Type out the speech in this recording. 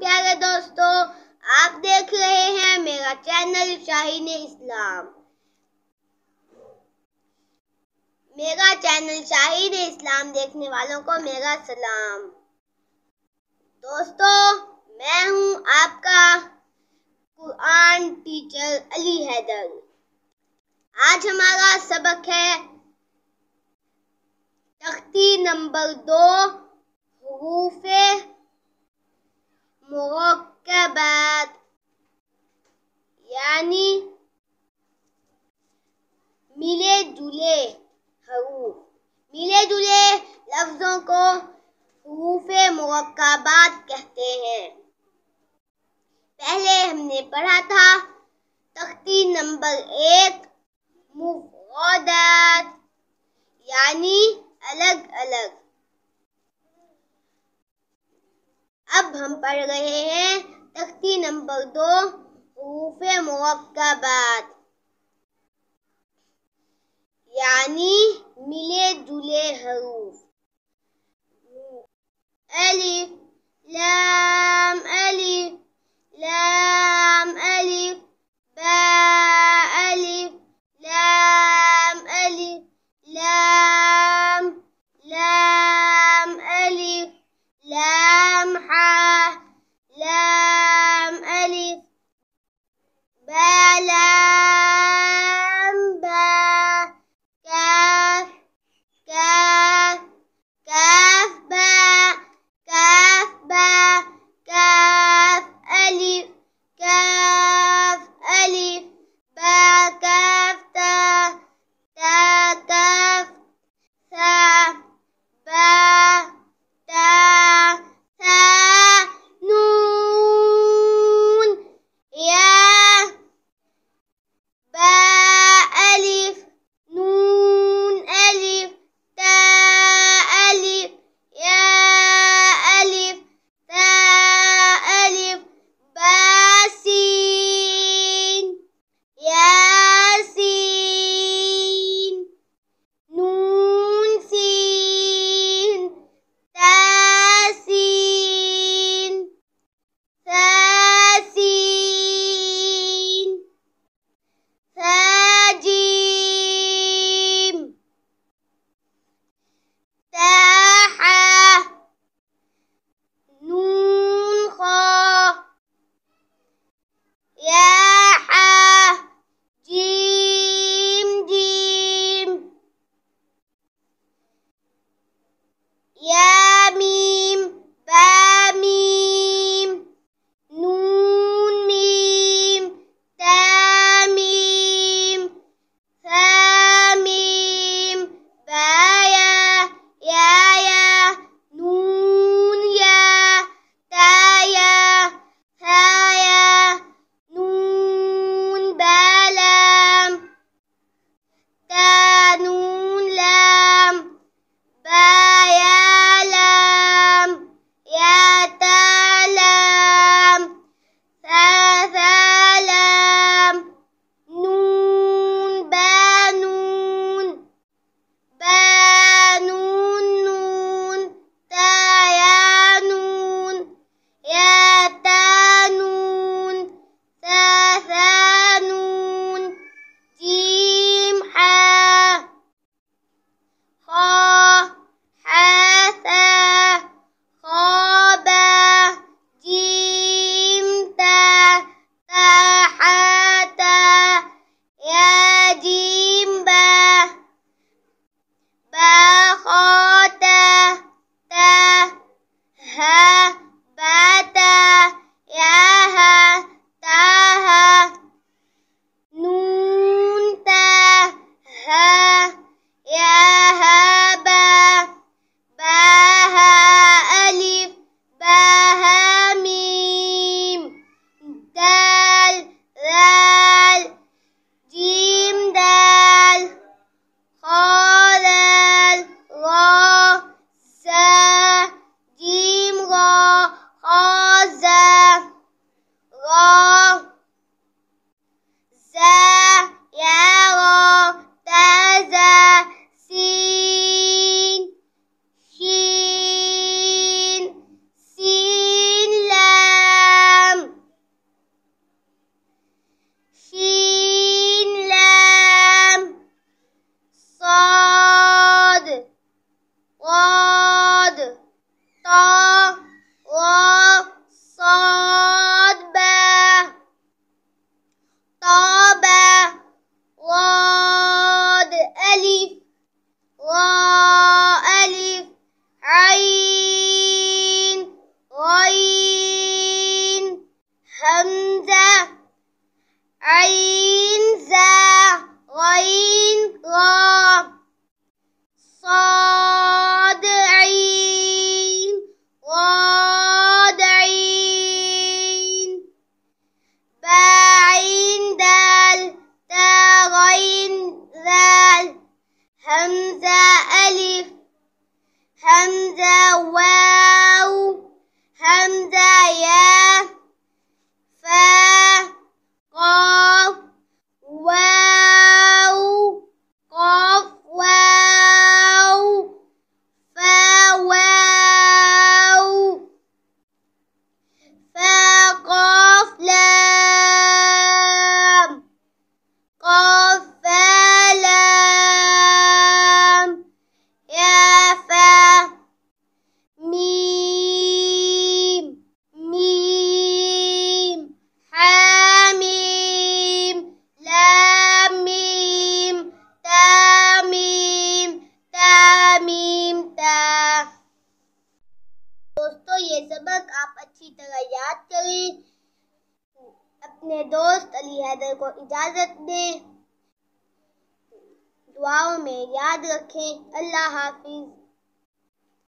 پیارے دوستو آپ دیکھ رہے ہیں میرا چینل شاہین اسلام میرا چینل شاہین اسلام دیکھنے والوں کو میرا سلام دوستو میں ہوں آپ کا قرآن ٹیچر علی حیدر آج ہمارا سبق ہے تختی نمبر دو حروف مرکبات یعنی ملے جلے حروف ملے جلے لفظوں کو حروف مرکبات کہتے ہیں پہلے ہم نے پڑھا تھا تختی نمبر ایک داد یعنی الگ الگ اب ہم پڑھ گئے ہیں تختی نمبر دو حروف مرکبات یعنی ملے جلے حروف یہ سبق آپ اچھی طرح یاد کریں اپنے دوست علی حیدر کو اجازت دیں دعاؤں میں یاد رکھیں اللہ حافظ